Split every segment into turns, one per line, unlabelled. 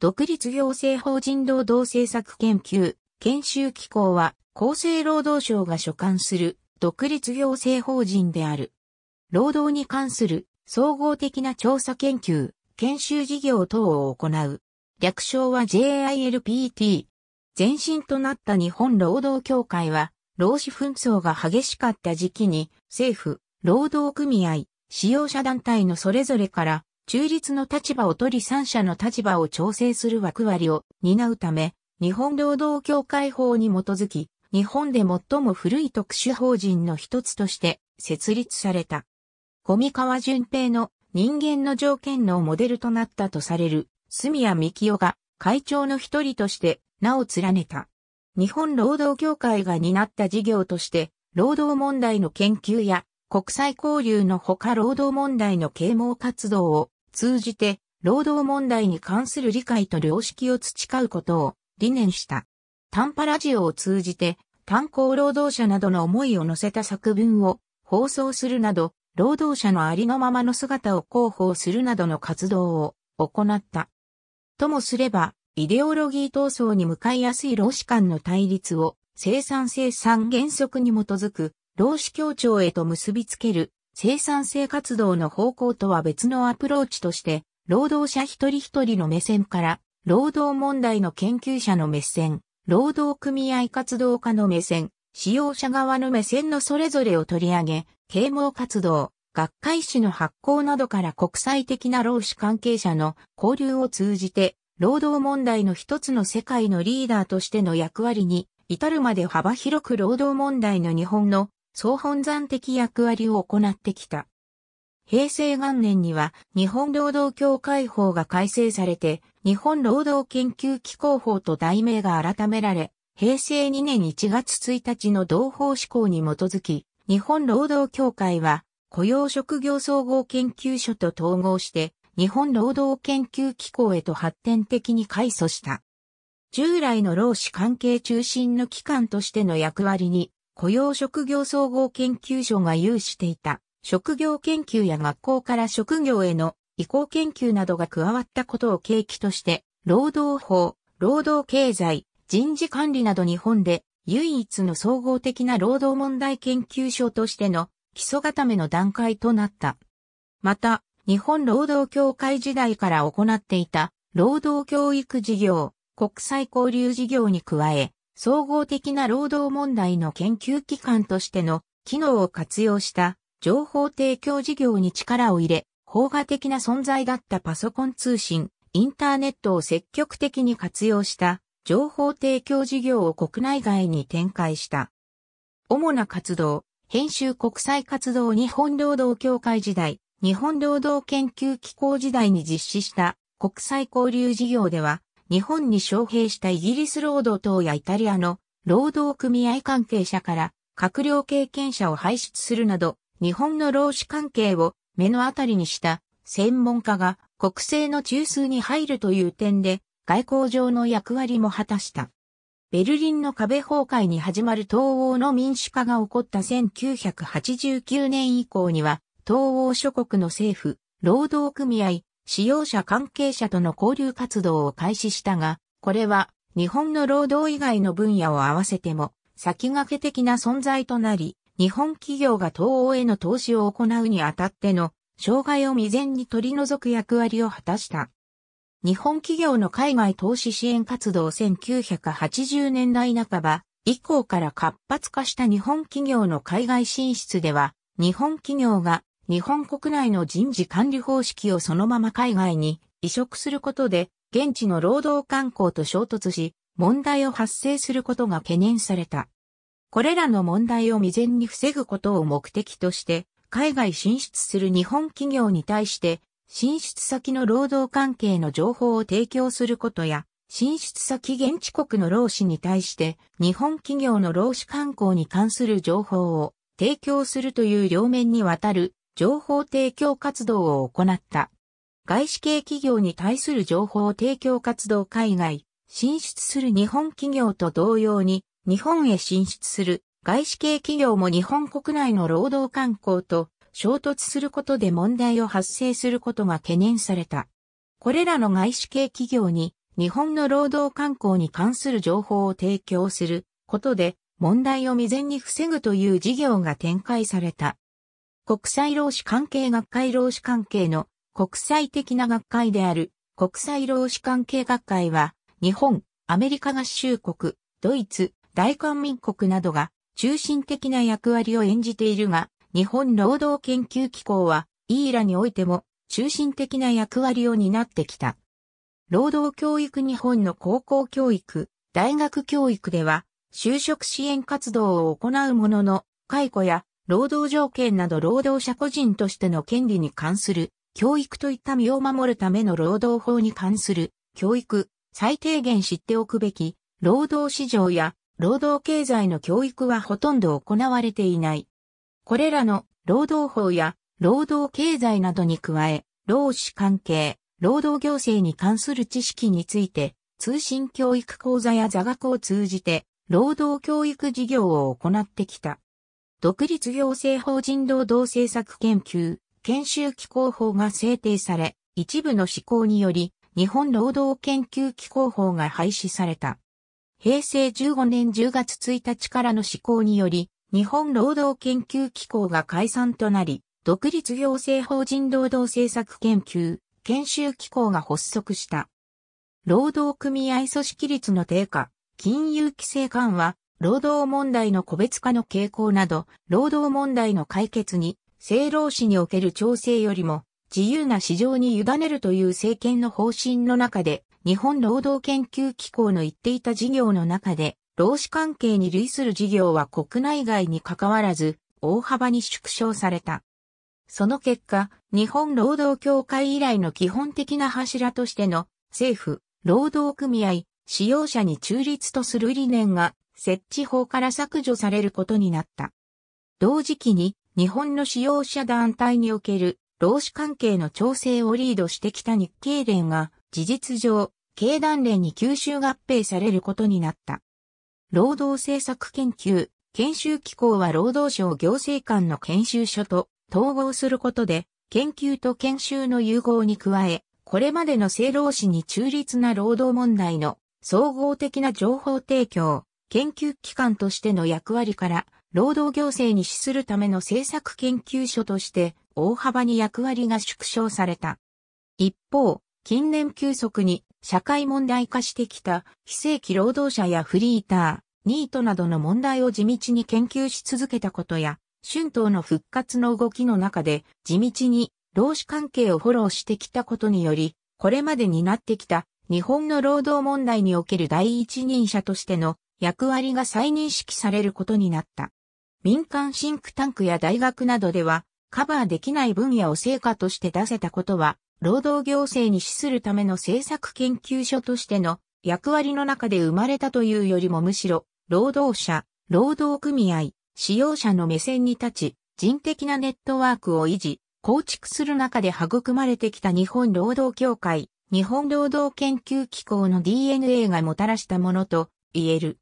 独立行政法人労働政策研究、研修機構は、厚生労働省が所管する独立行政法人である。労働に関する総合的な調査研究、研修事業等を行う。略称は JILPT。前身となった日本労働協会は、労使紛争が激しかった時期に、政府、労働組合、使用者団体のそれぞれから中立の立場を取り三者の立場を調整する枠割りを担うため、日本労働協会法に基づき、日本で最も古い特殊法人の一つとして設立された。富川淳平の人間の条件のモデルとなったとされる、住谷幹夫が会長の一人として名を連ねた。日本労働協会が担った事業として、労働問題の研究や国際交流のほか労働問題の啓蒙活動を通じて労働問題に関する理解と良識を培うことを理念した。短波ラジオを通じて炭鉱労働者などの思いを乗せた作文を放送するなど、労働者のありのままの姿を広報するなどの活動を行った。ともすれば、イデオロギー闘争に向かいやすい労使間の対立を生産生産原則に基づく労使協調へと結びつける生産性活動の方向とは別のアプローチとして、労働者一人一人の目線から、労働問題の研究者の目線、労働組合活動家の目線、使用者側の目線のそれぞれを取り上げ、啓蒙活動、学会誌の発行などから国際的な労使関係者の交流を通じて、労働問題の一つの世界のリーダーとしての役割に至るまで幅広く労働問題の日本の総本山的役割を行ってきた。平成元年には日本労働協会法が改正されて、日本労働研究機構法と題名が改められ、平成2年1月1日の同法施行に基づき、日本労働協会は雇用職業総合研究所と統合して、日本労働研究機構へと発展的に改組した。従来の労使関係中心の機関としての役割に雇用職業総合研究所が有していた職業研究や学校から職業への移行研究などが加わったことを契機として、労働法、労働経済、人事管理など日本で唯一の総合的な労働問題研究所としての基礎固めの段階となった。また、日本労働協会時代から行っていた労働教育事業、国際交流事業に加え、総合的な労働問題の研究機関としての機能を活用した情報提供事業に力を入れ、法画的な存在だったパソコン通信、インターネットを積極的に活用した情報提供事業を国内外に展開した。主な活動、編集国際活動日本労働協会時代、日本労働研究機構時代に実施した国際交流事業では、日本に招聘したイギリス労働党やイタリアの労働組合関係者から閣僚経験者を輩出するなど、日本の労使関係を目の当たりにした専門家が国政の中枢に入るという点で外交上の役割も果たした。ベルリンの壁崩壊に始まる東欧の民主化が起こった1989年以降には東欧諸国の政府、労働組合、使用者関係者との交流活動を開始したが、これは日本の労働以外の分野を合わせても先駆け的な存在となり、日本企業が東欧への投資を行うにあたっての障害を未然に取り除く役割を果たした。日本企業の海外投資支援活動1980年代半ば以降から活発化した日本企業の海外進出では、日本企業が日本国内の人事管理方式をそのまま海外に移植することで、現地の労働慣行と衝突し、問題を発生することが懸念された。これらの問題を未然に防ぐことを目的として、海外進出する日本企業に対して、進出先の労働関係の情報を提供することや、進出先現地国の労使に対して、日本企業の労使慣行に関する情報を提供するという両面にわたる情報提供活動を行った。外資系企業に対する情報提供活動海外、進出する日本企業と同様に、日本へ進出する外資系企業も日本国内の労働慣行と衝突することで問題を発生することが懸念された。これらの外資系企業に日本の労働慣行に関する情報を提供することで問題を未然に防ぐという事業が展開された。国際労使関係学会労使関係の国際的な学会である国際労使関係学会は日本、アメリカ合衆国、ドイツ、大韓民国などが中心的な役割を演じているが、日本労働研究機構は、イーラにおいても中心的な役割を担ってきた。労働教育日本の高校教育、大学教育では、就職支援活動を行うものの、解雇や労働条件など労働者個人としての権利に関する教育といった身を守るための労働法に関する教育、最低限知っておくべき労働市場や労働経済の教育はほとんど行われていない。これらの労働法や労働経済などに加え、労使関係、労働行政に関する知識について、通信教育講座や座学を通じて、労働教育事業を行ってきた。独立行政法人労働政策研究、研修機構法が制定され、一部の施行により、日本労働研究機構法が廃止された。平成15年10月1日からの施行により、日本労働研究機構が解散となり、独立行政法人労働政策研究、研修機構が発足した。労働組合組織率の低下、金融規制緩和、労働問題の個別化の傾向など、労働問題の解決に、政労使における調整よりも、自由な市場に委ねるという政権の方針の中で、日本労働研究機構の言っていた事業の中で、労使関係に類する事業は国内外に関わらず、大幅に縮小された。その結果、日本労働協会以来の基本的な柱としての、政府、労働組合、使用者に中立とする理念が設置法から削除されることになった。同時期に日本の使用者団体における労使関係の調整をリードしてきた日経連が事実上、経団連に吸収合併されることになった。労働政策研究、研修機構は労働省行政官の研修所と統合することで、研究と研修の融合に加え、これまでの性労使に中立な労働問題の総合的な情報提供、研究機関としての役割から、労働行政に資するための政策研究所として大幅に役割が縮小された。一方、近年急速に社会問題化してきた非正規労働者やフリーター、ニートなどの問題を地道に研究し続けたことや、春闘の復活の動きの中で地道に労使関係をフォローしてきたことにより、これまでになってきた日本の労働問題における第一人者としての役割が再認識されることになった。民間シンクタンクや大学などでは、カバーできない分野を成果として出せたことは、労働行政に資するための政策研究所としての役割の中で生まれたというよりもむしろ、労働者、労働組合、使用者の目線に立ち、人的なネットワークを維持、構築する中で育まれてきた日本労働協会、日本労働研究機構の DNA がもたらしたものと言える。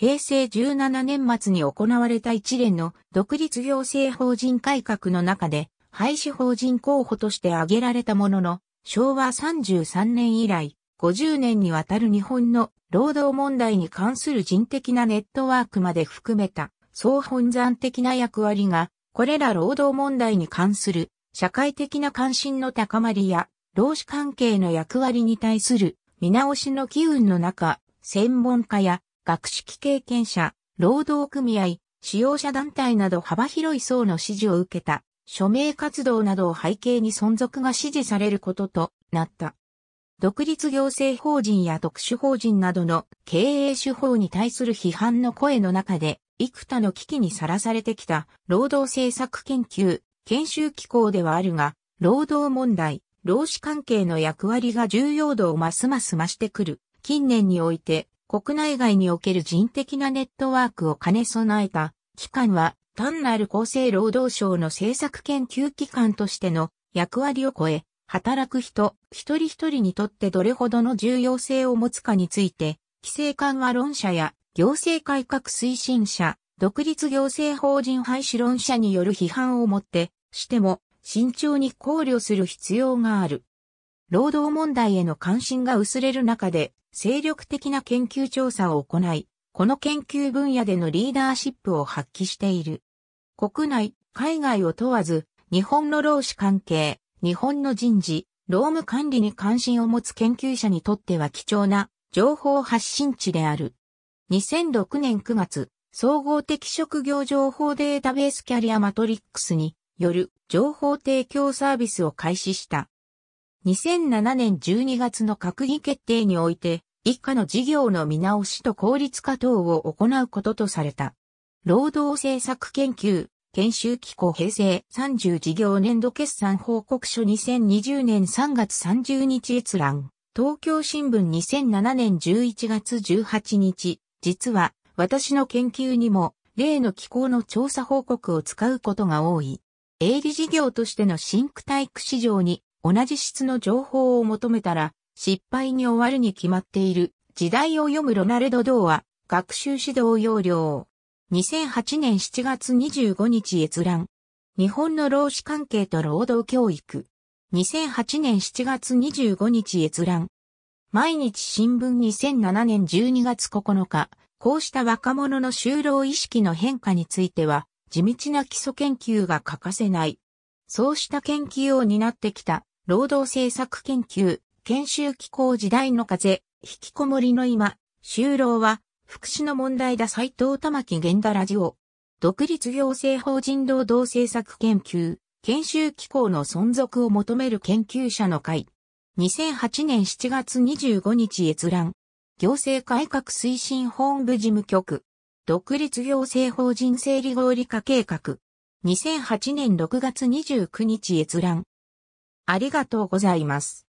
平成17年末に行われた一連の独立行政法人改革の中で、廃止法人候補として挙げられたものの、昭和33年以来、50年にわたる日本の労働問題に関する人的なネットワークまで含めた、総本山的な役割が、これら労働問題に関する社会的な関心の高まりや、労使関係の役割に対する見直しの機運の中、専門家や学識経験者、労働組合、使用者団体など幅広い層の支持を受けた、署名活動などを背景に存続が支持されることとなった。独立行政法人や特殊法人などの経営手法に対する批判の声の中で、幾多の危機にさらされてきた労働政策研究、研修機構ではあるが、労働問題、労使関係の役割が重要度をますます増してくる。近年において、国内外における人的なネットワークを兼ね備えた機関は単なる厚生労働省の政策研究機関としての役割を超え、働く人、一人一人にとってどれほどの重要性を持つかについて、規制緩和論者や行政改革推進者、独立行政法人廃止論者による批判をもって、しても慎重に考慮する必要がある。労働問題への関心が薄れる中で、精力的な研究調査を行い、この研究分野でのリーダーシップを発揮している。国内、海外を問わず、日本の労使関係、日本の人事、労務管理に関心を持つ研究者にとっては貴重な情報発信地である。2006年9月、総合的職業情報データベースキャリアマトリックスによる情報提供サービスを開始した。2007年12月の閣議決定において、一家の事業の見直しと効率化等を行うこととされた。労働政策研究、研修機構平成30事業年度決算報告書2020年3月30日閲覧。東京新聞2007年11月18日、実は私の研究にも例の機構の調査報告を使うことが多い。営利事業としてのシンクタイク市場に同じ質の情報を求めたら失敗に終わるに決まっている時代を読むロナルド・ドーア学習指導要領2008年7月25日閲覧日本の労使関係と労働教育2008年7月25日閲覧毎日新聞2007年12月9日こうした若者の就労意識の変化については地道な基礎研究が欠かせないそうした研究を担ってきた労働政策研究、研修機構時代の風、引きこもりの今、就労は、福祉の問題だ斎藤玉木源田ラジオ。独立行政法人労働政策研究、研修機構の存続を求める研究者の会。2008年7月25日閲覧。行政改革推進本部事務局。独立行政法人整理合理化計画。2008年6月29日閲覧。ありがとうございます。